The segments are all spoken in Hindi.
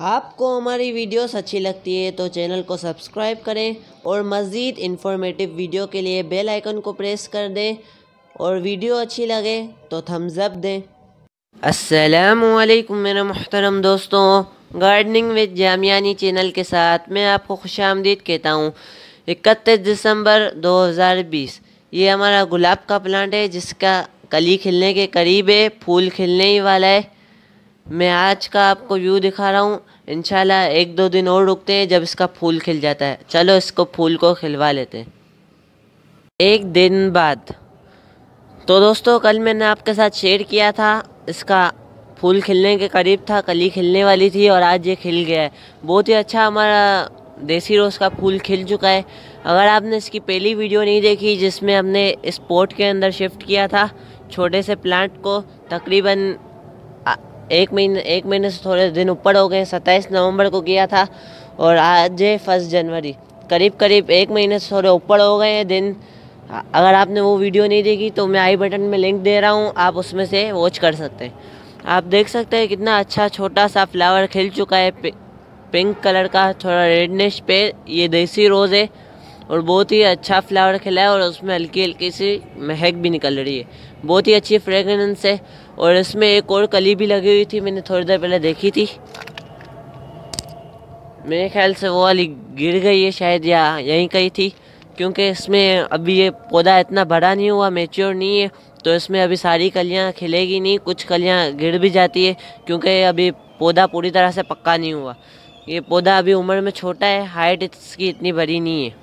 आपको हमारी वीडियोस अच्छी लगती है तो चैनल को सब्सक्राइब करें और मज़ीद इन्फॉर्मेटिव वीडियो के लिए बेल आइकन को प्रेस कर दें और वीडियो अच्छी लगे तो थम्सअप दें असलकुम मेरे मोहतरम दोस्तों गार्डनिंग विद जामियानी चैनल के साथ मैं आपको खुश आमदीद कहता हूँ इकतीस दिसंबर 2020 ये हमारा गुलाब का प्लांट है जिसका कली खिलने के करीब है फूल खिलने ही वाला है मैं आज का आपको व्यू दिखा रहा हूँ इनशाला एक दो दिन और रुकते हैं जब इसका फूल खिल जाता है चलो इसको फूल को खिलवा लेते हैं एक दिन बाद तो दोस्तों कल मैंने आपके साथ शेयर किया था इसका फूल खिलने के करीब था कल ही खिलने वाली थी और आज ये खिल गया है बहुत ही अच्छा हमारा देसी रोज़ का फूल खिल चुका है अगर आपने इसकी पहली वीडियो नहीं देखी जिसमें हमने इस पोर्ट के अंदर शिफ्ट किया था छोटे से प्लांट को तकरीबन एक महीने एक महीने से थोड़े दिन ऊपर हो गए सत्ताईस नवंबर को किया था और आज है फर्स्ट जनवरी करीब करीब एक महीने से थोड़े ऊपर हो गए हैं दिन अगर आपने वो वीडियो नहीं देखी तो मैं आई बटन में लिंक दे रहा हूँ आप उसमें से वॉच कर सकते हैं आप देख सकते हैं कितना अच्छा छोटा सा फ्लावर खिल चुका है पिंक कलर का थोड़ा रेडनेस पे ये देसी रोज़ है और बहुत ही अच्छा फ्लावर खिला है और उसमें हल्की हल्की सी महक भी निकल रही है बहुत ही अच्छी फ्रेगरेंस है और इसमें एक और कली भी लगी हुई थी मैंने थोड़ी देर पहले देखी थी मेरे ख्याल से वो वाली गिर गई है शायद या यहीं कहीं थी क्योंकि इसमें अभी ये पौधा इतना बड़ा नहीं हुआ मेच्योर नहीं है तो इसमें अभी सारी कलियाँ खिलेगी नहीं कुछ कलियाँ गिर भी जाती है क्योंकि अभी पौधा पूरी तरह से पक्का नहीं हुआ ये पौधा अभी उम्र में छोटा है हाइट इसकी इतनी बड़ी नहीं है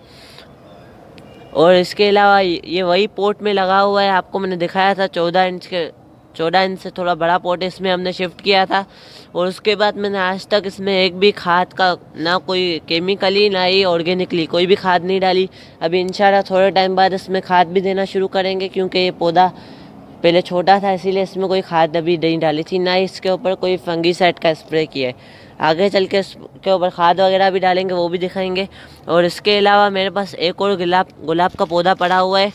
और इसके अलावा ये वही पोर्ट में लगा हुआ है आपको मैंने दिखाया था चौदह इंच के चौदह इंच से थोड़ा बड़ा पोर्ट इसमें हमने शिफ्ट किया था और उसके बाद मैंने आज तक इसमें एक भी खाद का ना कोई केमिकली ना ही ऑर्गेनिकली कोई भी खाद नहीं डाली अभी इन थोड़े टाइम बाद इसमें खाद भी देना शुरू करेंगे क्योंकि ये पौधा पहले छोटा था इसीलिए इसमें कोई खाद अभी नहीं डाली थी ना ही इसके ऊपर कोई फंगी का स्प्रे किया है आगे चल के इसके ऊपर खाद वगैरह भी डालेंगे वो भी दिखाएंगे और इसके अलावा मेरे पास एक और गुलाब गुलाब का पौधा पड़ा हुआ है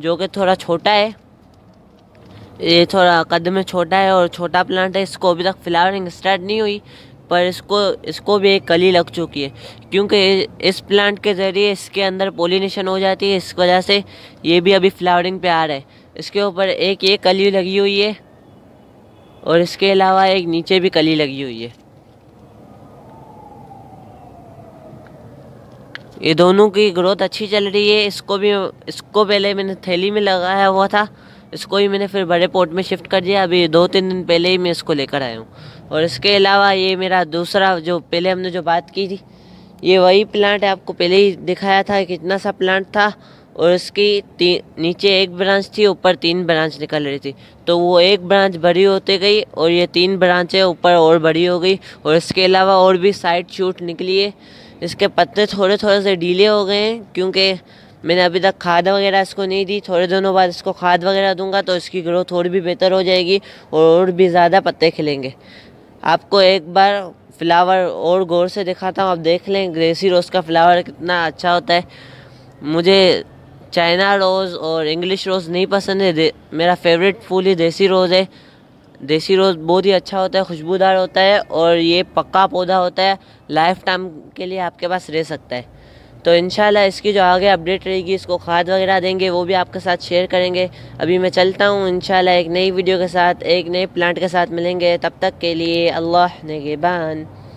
जो कि थोड़ा छोटा है ये थोड़ा कद में छोटा है और छोटा प्लांट है इसको अभी तक फ्लावरिंग स्टार्ट नहीं हुई पर इसको इसको भी एक कली लग चुकी है क्योंकि इस प्लांट के ज़रिए इसके अंदर पोलिनेशन हो जाती है इस वजह से ये भी अभी फ्लावरिंग पे आ रहा है इसके ऊपर एक ये कली लगी हुई है और इसके अलावा एक नीचे भी कली लगी हुई है ये दोनों की ग्रोथ अच्छी चल रही है इसको भी इसको पहले मैंने थैली में लगाया हुआ था इसको ही मैंने फिर बड़े पोर्ट में शिफ्ट कर दिया अभी दो तीन दिन पहले ही मैं इसको लेकर आया हूँ और इसके अलावा ये मेरा दूसरा जो पहले हमने जो बात की थी ये वही प्लांट है आपको पहले ही दिखाया था कितना सा प्लांट था और इसकी नीचे एक ब्रांच थी ऊपर तीन ब्रांच निकल रही थी तो वो एक ब्रांच बड़ी होते गई और ये तीन ब्रांचें ऊपर और बड़ी हो गई और इसके अलावा और भी साइड शूट निकली है इसके पत्ते थोड़े थोड़े से डीले हो गए हैं क्योंकि मैंने अभी तक खाद वगैरह इसको नहीं दी थोड़े दिनों बाद इसको खाद वगैरह दूंगा तो इसकी ग्रोथ और भी बेहतर हो जाएगी और भी ज़्यादा पत्ते खिलेंगे आपको एक बार फ्लावर और गौर से दिखाता हूँ आप देख लें ग्रेसी रोज़ का फ्लावर कितना अच्छा होता है मुझे चाइना रोज़ और इंग्लिश रोज़ नहीं पसंद है मेरा फेवरेट फूल ही देसी रोज़ है देसी रोज़ बहुत ही अच्छा होता है खुशबूदार होता है और ये पक्का पौधा होता है लाइफ टाइम के लिए आपके पास रह सकता है तो इन इसकी जो आगे अपडेट रहेगी इसको खाद वगैरह देंगे वो भी आपके साथ शेयर करेंगे अभी मैं चलता हूँ इन एक नई वीडियो के साथ एक नए प्लांट के साथ मिलेंगे तब तक के लिए अल्लाह नगेबान